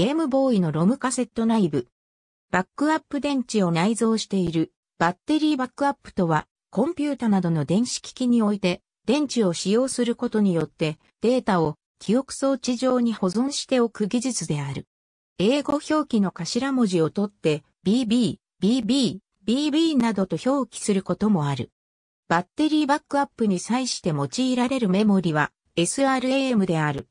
ゲームボーイのロムカセット内部。バックアップ電池を内蔵しているバッテリーバックアップとは、コンピュータなどの電子機器において、電池を使用することによってデータを記憶装置上に保存しておく技術である。英語表記の頭文字を取って BB、BB、BB などと表記することもある。バッテリーバックアップに際して用いられるメモリは SRAM である。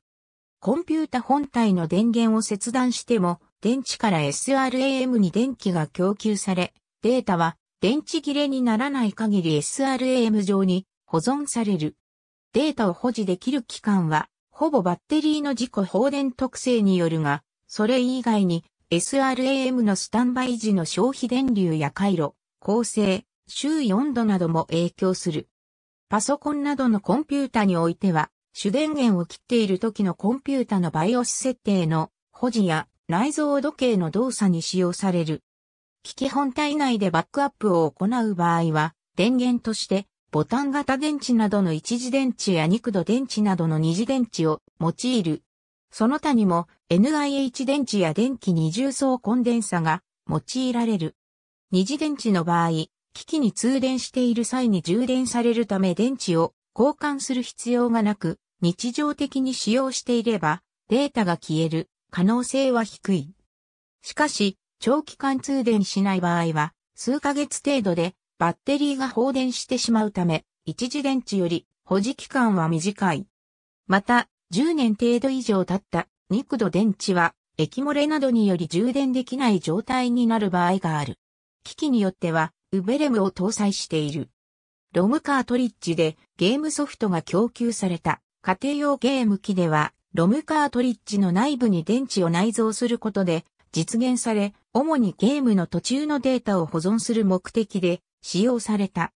コンピュータ本体の電源を切断しても、電池から SRAM に電気が供給され、データは電池切れにならない限り SRAM 上に保存される。データを保持できる期間は、ほぼバッテリーの自己放電特性によるが、それ以外に SRAM のスタンバイ時の消費電流や回路、構成、周囲温度なども影響する。パソコンなどのコンピュータにおいては、主電源を切っている時のコンピュータの BIOS 設定の保持や内蔵時計の動作に使用される。機器本体内でバックアップを行う場合は、電源としてボタン型電池などの一次電池や肉度電池などの二次電池を用いる。その他にも NIH 電池や電気二重層コンデンサが用いられる。二次電池の場合、機器に通電している際に充電されるため電池を交換する必要がなく、日常的に使用していれば、データが消える可能性は低い。しかし、長期間通電しない場合は、数ヶ月程度でバッテリーが放電してしまうため、一時電池より保持期間は短い。また、10年程度以上経った肉度電池は、液漏れなどにより充電できない状態になる場合がある。機器によっては、ウベレムを搭載している。ロムカートリッジでゲームソフトが供給された家庭用ゲーム機ではロムカートリッジの内部に電池を内蔵することで実現され、主にゲームの途中のデータを保存する目的で使用された。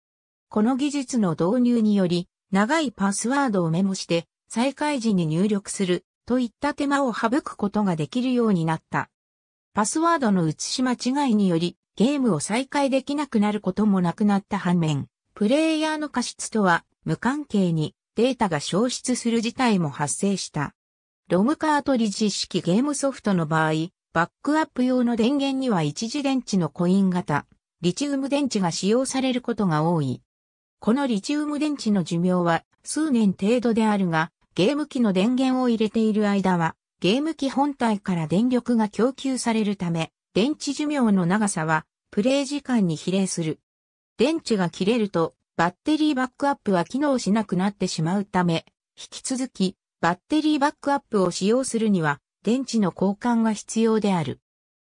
この技術の導入により、長いパスワードをメモして再開時に入力するといった手間を省くことができるようになった。パスワードの写し間違いにより、ゲームを再開できなくなることもなくなった反面、プレイヤーの過失とは無関係にデータが消失する事態も発生した。ロムカートリッジ式ゲームソフトの場合、バックアップ用の電源には一次電池のコイン型、リチウム電池が使用されることが多い。このリチウム電池の寿命は数年程度であるが、ゲーム機の電源を入れている間は、ゲーム機本体から電力が供給されるため、電池寿命の長さはプレイ時間に比例する。電池が切れるとバッテリーバックアップは機能しなくなってしまうため、引き続きバッテリーバックアップを使用するには電池の交換が必要である。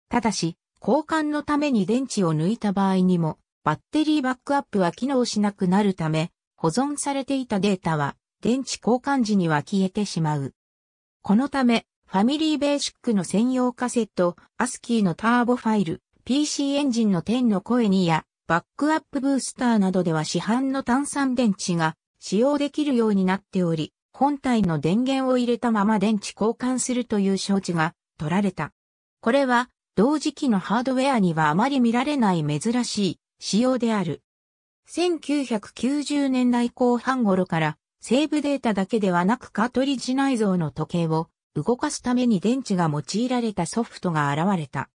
ただし、交換のために電池を抜いた場合にも、バッテリーバックアップは機能しなくなるため、保存されていたデータは電池交換時には消えてしまう。このため、ファミリーベーシックの専用カセット、アスキーのターボファイル、PC エンジンの10の声にや、バックアップブースターなどでは市販の単酸電池が使用できるようになっており、本体の電源を入れたまま電池交換するという承知が取られた。これは同時期のハードウェアにはあまり見られない珍しい仕様である。1990年代後半頃からセーブデータだけではなくカトリッジ内蔵の時計を動かすために電池が用いられたソフトが現れた。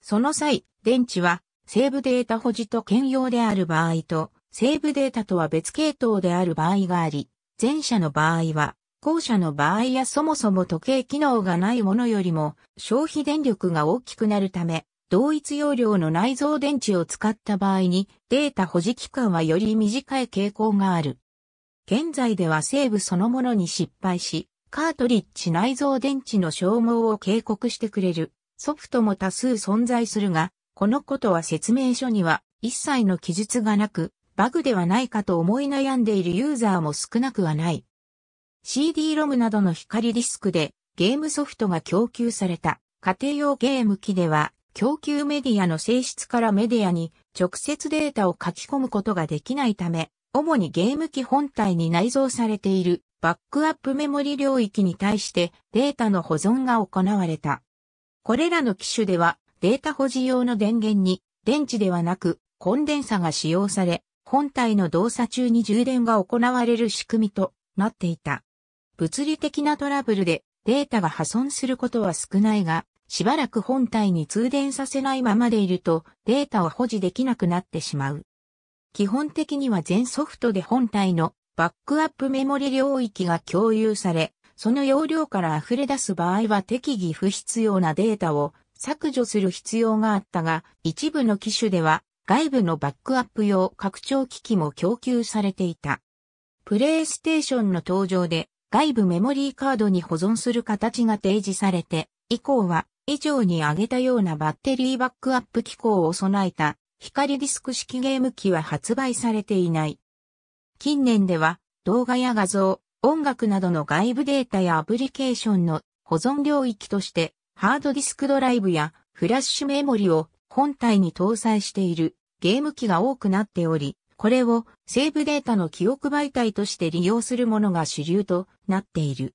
その際、電池はセーブデータ保持と兼用である場合と、セーブデータとは別系統である場合があり、前者の場合は、後者の場合やそもそも時計機能がないものよりも消費電力が大きくなるため、同一容量の内蔵電池を使った場合にデータ保持期間はより短い傾向がある。現在ではセーブそのものに失敗し、カートリッジ内蔵電池の消耗を警告してくれるソフトも多数存在するが、このことは説明書には一切の記述がなく、バグではないかと思い悩んでいるユーザーも少なくはない。CD-ROM などの光ディスクでゲームソフトが供給された家庭用ゲーム機では供給メディアの性質からメディアに直接データを書き込むことができないため、主にゲーム機本体に内蔵されているバックアップメモリ領域に対してデータの保存が行われた。これらの機種ではデータ保持用の電源に電池ではなくコンデンサが使用され、本体の動作中に充電が行われる仕組みとなっていた。物理的なトラブルでデータが破損することは少ないが、しばらく本体に通電させないままでいるとデータを保持できなくなってしまう。基本的には全ソフトで本体のバックアップメモリ領域が共有され、その容量から溢れ出す場合は適宜不必要なデータを削除する必要があったが、一部の機種では外部のバックアップ用拡張機器も供給されていた。プレイステーションの登場で外部メモリーカードに保存する形が提示されて、以降は以上に挙げたようなバッテリーバックアップ機構を備えた光ディスク式ゲーム機は発売されていない。近年では動画や画像、音楽などの外部データやアプリケーションの保存領域としてハードディスクドライブやフラッシュメモリを本体に搭載しているゲーム機が多くなっており、これをセーブデータの記憶媒体として利用するものが主流となっている。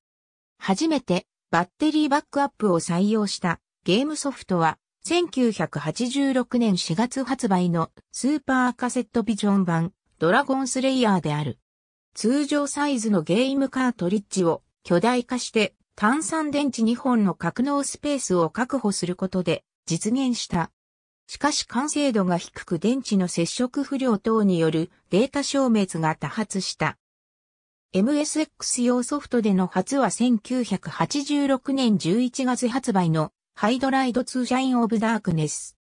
初めてバッテリーバックアップを採用したゲームソフトは1986年4月発売のスーパーカセットビジョン版ドラゴンスレイヤーである。通常サイズのゲームカートリッジを巨大化して単酸電池2本の格納スペースを確保することで実現した。しかし完成度が低く電池の接触不良等によるデータ消滅が多発した。MSX 用ソフトでの初は1986年11月発売のハイドライド2シャインオブダークネス。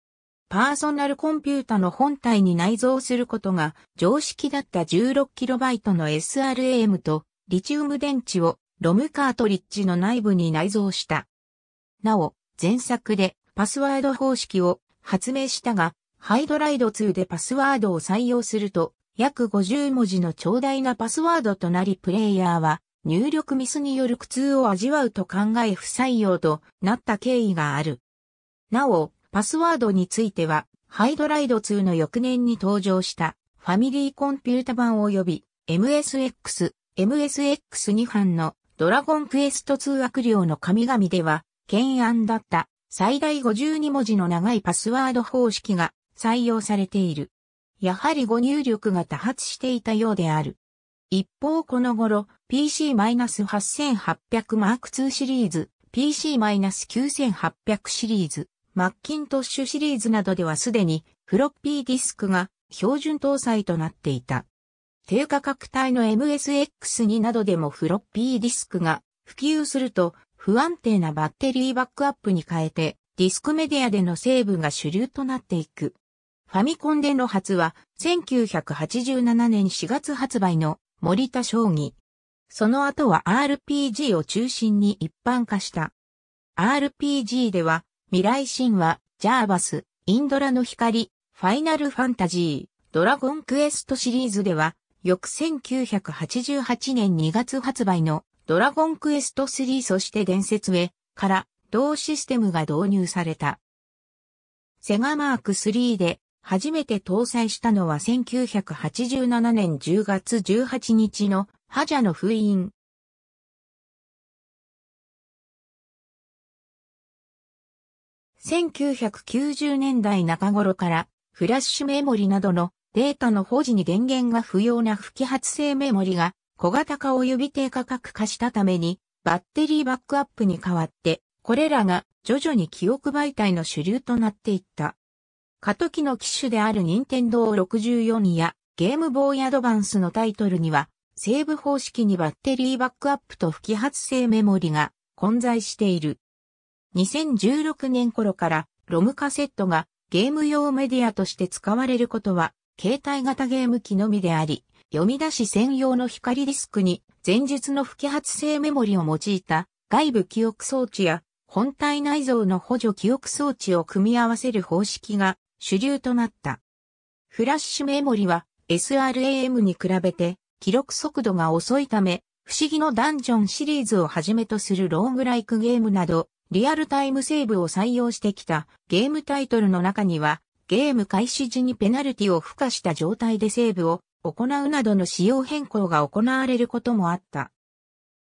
パーソナルコンピュータの本体に内蔵することが常識だった 16KB の SRAM とリチウム電池をロムカートリッジの内部に内蔵した。なお、前作でパスワード方式を発明したが、ハイドライド2でパスワードを採用すると、約50文字の長大なパスワードとなりプレイヤーは入力ミスによる苦痛を味わうと考え不採用となった経緯がある。なお、パスワードについては、ハイドライド2の翌年に登場したファミリーコンピュータ版及び MSX、MSX2 版のドラゴンクエスト2悪霊の神々では、懸案だった最大52文字の長いパスワード方式が採用されている。やはり誤入力が多発していたようである。一方この頃、PC-8800M2 シリーズ、PC-9800 シリーズ、マッキントッシュシリーズなどではすでにフロッピーディスクが標準搭載となっていた。低価格帯の MSX2 などでもフロッピーディスクが普及すると不安定なバッテリーバックアップに変えてディスクメディアでの成分が主流となっていく。ファミコンでの初は1987年4月発売の森田将棋。その後は RPG を中心に一般化した。RPG では未来神話、ジャーバス、インドラの光、ファイナルファンタジー、ドラゴンクエストシリーズでは翌1988年2月発売のドラゴンクエスト3そして伝説へから同システムが導入された。セガマーク3で初めて搭載したのは1987年10月18日のハジャの封印。1990年代中頃からフラッシュメモリなどのデータの保持に電源が不要な不揮発性メモリが小型化及び低価格化したためにバッテリーバックアップに代わってこれらが徐々に記憶媒体の主流となっていった。過渡期の機種である任天堂64やゲームボーイアドバンスのタイトルにはセーブ方式にバッテリーバックアップと不揮発性メモリが混在している。2016年頃からロムカセットがゲーム用メディアとして使われることは携帯型ゲーム機のみであり、読み出し専用の光ディスクに前述の不揮発性メモリを用いた外部記憶装置や本体内蔵の補助記憶装置を組み合わせる方式が主流となった。フラッシュメモリは SRAM に比べて記録速度が遅いため、不思議のダンジョンシリーズをはじめとするローグライクゲームなど、リアルタイムセーブを採用してきたゲームタイトルの中には、ゲーム開始時にペナルティを付加した状態でセーブを行うなどの仕様変更が行われることもあった。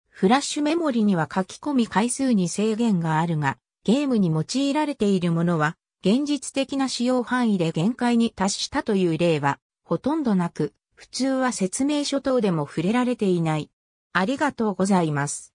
フラッシュメモリには書き込み回数に制限があるが、ゲームに用いられているものは、現実的な使用範囲で限界に達したという例は、ほとんどなく、普通は説明書等でも触れられていない。ありがとうございます。